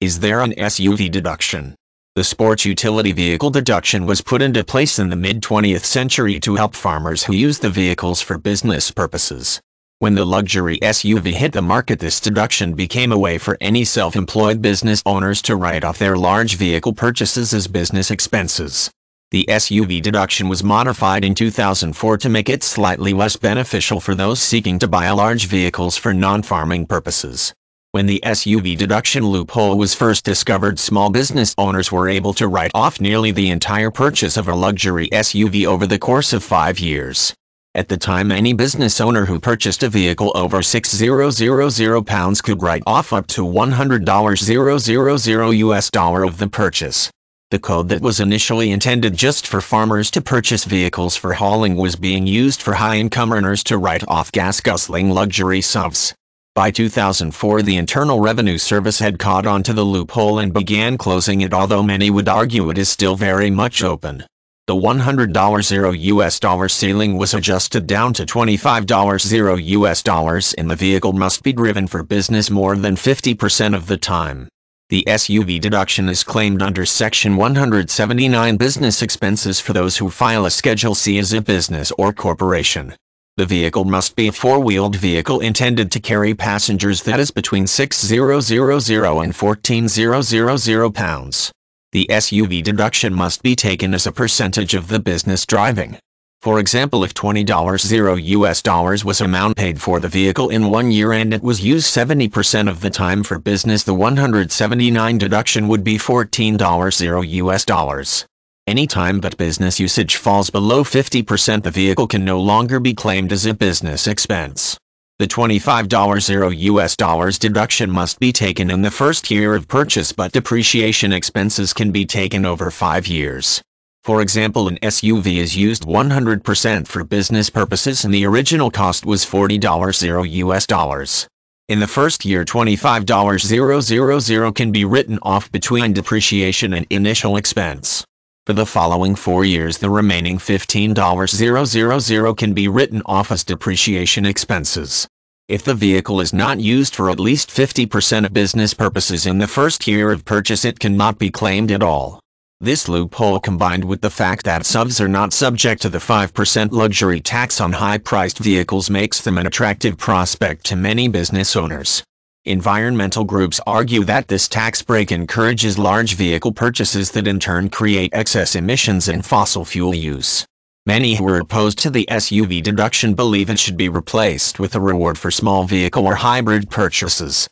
Is there an SUV deduction? The sports utility vehicle deduction was put into place in the mid-20th century to help farmers who use the vehicles for business purposes. When the luxury SUV hit the market this deduction became a way for any self-employed business owners to write off their large vehicle purchases as business expenses. The SUV deduction was modified in 2004 to make it slightly less beneficial for those seeking to buy large vehicles for non-farming purposes. When the SUV deduction loophole was first discovered small business owners were able to write off nearly the entire purchase of a luxury SUV over the course of five years. At the time any business owner who purchased a vehicle over 6000 pounds could write off up to 100000 dollars US dollar of the purchase. The code that was initially intended just for farmers to purchase vehicles for hauling was being used for high-income earners to write off gas-guzzling luxury SUVs. By 2004 the Internal Revenue Service had caught on to the loophole and began closing it although many would argue it is still very much open. The $100 0 US dollar ceiling was adjusted down to $25 0 US dollars and the vehicle must be driven for business more than 50% of the time. The SUV deduction is claimed under Section 179 business expenses for those who file a Schedule C as a business or corporation. The vehicle must be a four-wheeled vehicle intended to carry passengers that is between 6000 and 14000 pounds. The SUV deduction must be taken as a percentage of the business driving. For example if $20 US dollars was amount paid for the vehicle in one year and it was used 70% of the time for business the 179 deduction would be $14 US dollars. Any time, that business usage falls below 50% the vehicle can no longer be claimed as a business expense. The $25.0 US dollars deduction must be taken in the first year of purchase but depreciation expenses can be taken over 5 years. For example an SUV is used 100% for business purposes and the original cost was $40.0 US dollars. In the first year $25.000 can be written off between depreciation and initial expense. For the following four years the remaining $15,000 can be written off as depreciation expenses. If the vehicle is not used for at least 50% of business purposes in the first year of purchase it cannot be claimed at all. This loophole combined with the fact that subs are not subject to the 5% luxury tax on high-priced vehicles makes them an attractive prospect to many business owners. Environmental groups argue that this tax break encourages large vehicle purchases that in turn create excess emissions and fossil fuel use. Many who are opposed to the SUV deduction believe it should be replaced with a reward for small vehicle or hybrid purchases.